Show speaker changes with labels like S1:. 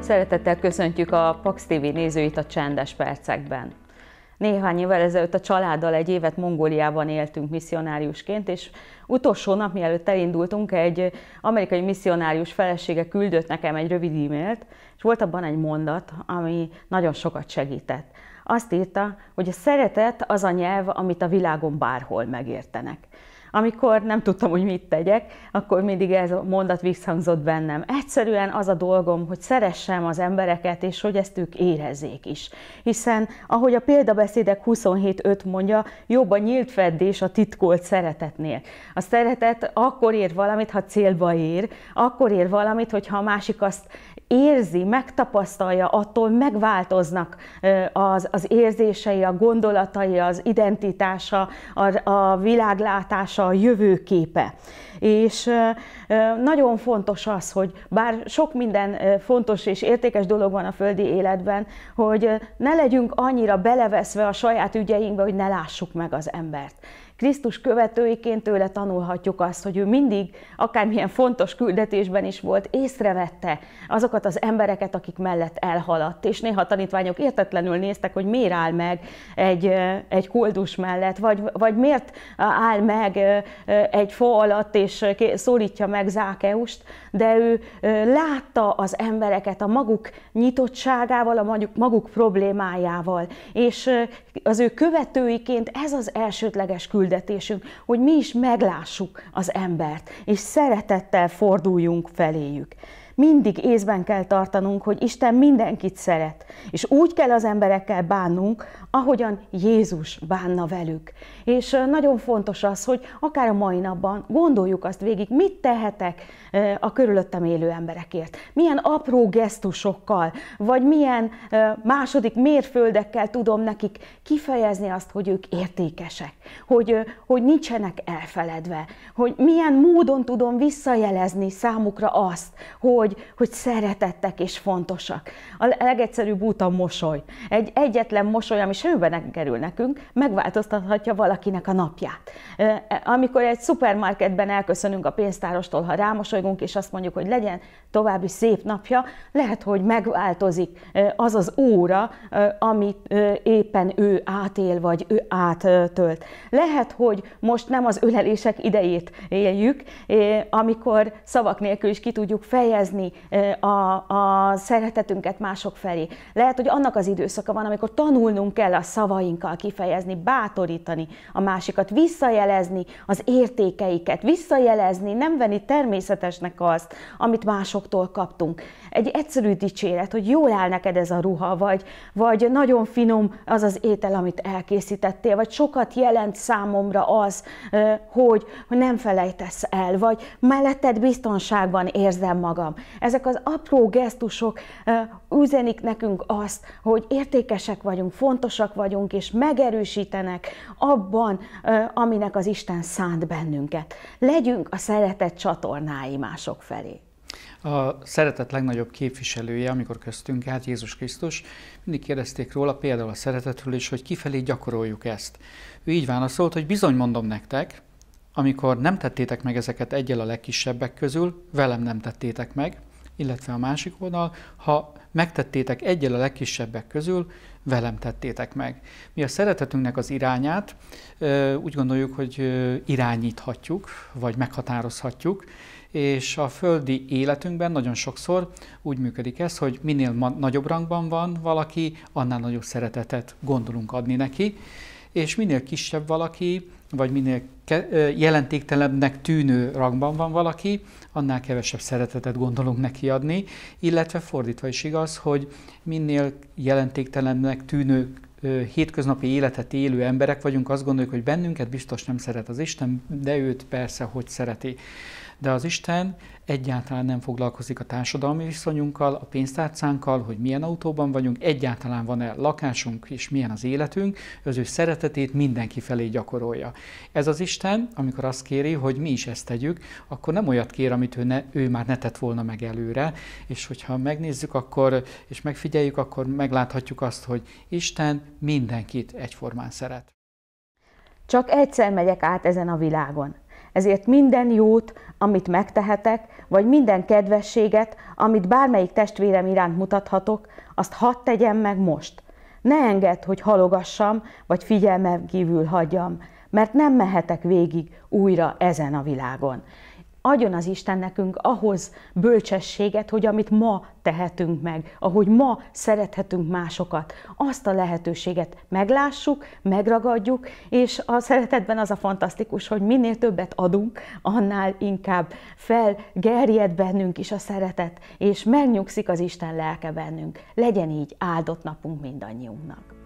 S1: Szeretettel köszöntjük a Pax TV nézőit a Csendes Percekben. Néhány évvel ezelőtt a családdal egy évet Mongóliában éltünk misszionáriusként, és utolsó nap, mielőtt elindultunk, egy amerikai misszionárius felesége küldött nekem egy rövid e-mailt, és volt abban egy mondat, ami nagyon sokat segített. Azt írta, hogy a szeretet az a nyelv, amit a világon bárhol megértenek. Amikor nem tudtam, hogy mit tegyek, akkor mindig ez a mondat visszhangzott bennem. Egyszerűen az a dolgom, hogy szeressem az embereket, és hogy ezt ők érezzék is. Hiszen, ahogy a példabeszédek 27.5 mondja, jobb a nyílt feddés a titkolt szeretetnél. A szeretet akkor ér valamit, ha célba ér, akkor ér valamit, hogyha a másik azt érzi, megtapasztalja, attól megváltoznak az, az érzései, a gondolatai, az identitása, a, a világlátása, a jövőképe. És nagyon fontos az, hogy bár sok minden fontos és értékes dolog van a földi életben, hogy ne legyünk annyira beleveszve a saját ügyeinkbe, hogy ne lássuk meg az embert. Krisztus követőiként tőle tanulhatjuk azt, hogy ő mindig, akármilyen fontos küldetésben is volt, észrevette azokat az embereket, akik mellett elhaladt. És néha tanítványok értetlenül néztek, hogy miért áll meg egy, egy koldus mellett, vagy, vagy miért áll meg egy fa alatt, és szólítja meg Zákeust, de ő látta az embereket a maguk nyitottságával, a maguk problémájával, és az ő követőiként ez az elsődleges küldetés küldetésünk, hogy mi is meglássuk az embert, és szeretettel forduljunk feléjük mindig észben kell tartanunk, hogy Isten mindenkit szeret, és úgy kell az emberekkel bánnunk, ahogyan Jézus bánna velük. És nagyon fontos az, hogy akár a mai napban gondoljuk azt végig, mit tehetek a körülöttem élő emberekért. Milyen apró gesztusokkal, vagy milyen második mérföldekkel tudom nekik kifejezni azt, hogy ők értékesek, hogy, hogy nincsenek elfeledve, hogy milyen módon tudom visszajelezni számukra azt, hogy hogy, hogy szeretettek és fontosak. A legegyszerűbb út a mosoly. Egy egyetlen mosoly, ami sőben kerül nekünk, megváltoztathatja valakinek a napját. E, amikor egy szupermarketben elköszönünk a pénztárostól, ha rámosolygunk, és azt mondjuk, hogy legyen további szép napja, lehet, hogy megváltozik az az óra, amit éppen ő átél, vagy ő áttölt. Lehet, hogy most nem az ölelések idejét éljük, amikor szavak nélkül is ki tudjuk fejezni, érezni a, a szeretetünket mások felé. Lehet, hogy annak az időszaka van, amikor tanulnunk kell a szavainkkal kifejezni, bátorítani a másikat, visszajelezni az értékeiket, visszajelezni, nem venni természetesnek azt, amit másoktól kaptunk. Egy egyszerű dicséret, hogy jól áll neked ez a ruha, vagy, vagy nagyon finom az az étel, amit elkészítettél, vagy sokat jelent számomra az, hogy nem felejtesz el, vagy melletted biztonságban érzem magam ezek az apró gesztusok üzenik nekünk azt, hogy értékesek vagyunk, fontosak vagyunk, és megerősítenek abban, aminek az Isten szánt bennünket. Legyünk a szeretet csatornái mások felé.
S2: A szeretet legnagyobb képviselője, amikor köztünk át, Jézus Krisztus, mindig kérdezték róla például a szeretetről is, hogy kifelé gyakoroljuk ezt. Ő így válaszolt, hogy bizony mondom nektek, amikor nem tettétek meg ezeket egyel a legkisebbek közül, velem nem tettétek meg, illetve a másik oldal, ha megtettétek egyel a legkisebbek közül, velem tettétek meg. Mi a szeretetünknek az irányát úgy gondoljuk, hogy irányíthatjuk, vagy meghatározhatjuk, és a földi életünkben nagyon sokszor úgy működik ez, hogy minél nagyobb rangban van valaki, annál nagyobb szeretetet gondolunk adni neki, és minél kisebb valaki, vagy minél jelentéktelebbnek tűnő rangban van valaki, annál kevesebb szeretetet gondolunk neki adni, illetve fordítva is igaz, hogy minél jelentéktelennek tűnő hétköznapi életet élő emberek vagyunk, azt gondoljuk, hogy bennünket biztos nem szeret az Isten, de őt persze hogy szereti. De az Isten egyáltalán nem foglalkozik a társadalmi viszonyunkkal, a pénztárcánkkal, hogy milyen autóban vagyunk, egyáltalán van-e lakásunk és milyen az életünk, az ő szeretetét mindenki felé gyakorolja. Ez az Isten, amikor azt kéri, hogy mi is ezt tegyük, akkor nem olyat kér, amit ő, ne, ő már ne tett volna meg előre, és hogyha megnézzük akkor, és megfigyeljük, akkor megláthatjuk azt, hogy Isten mindenkit egyformán szeret.
S1: Csak egyszer megyek át ezen a világon. Ezért minden jót, amit megtehetek, vagy minden kedvességet, amit bármelyik testvérem iránt mutathatok, azt hadd tegyem meg most. Ne engedd, hogy halogassam, vagy figyelmem kívül hagyjam, mert nem mehetek végig újra ezen a világon adjon az Isten nekünk ahhoz bölcsességet, hogy amit ma tehetünk meg, ahogy ma szerethetünk másokat, azt a lehetőséget meglássuk, megragadjuk, és a szeretetben az a fantasztikus, hogy minél többet adunk, annál inkább felgerjed bennünk is a szeretet, és megnyugszik az Isten lelke bennünk. Legyen így áldott napunk mindannyiunknak.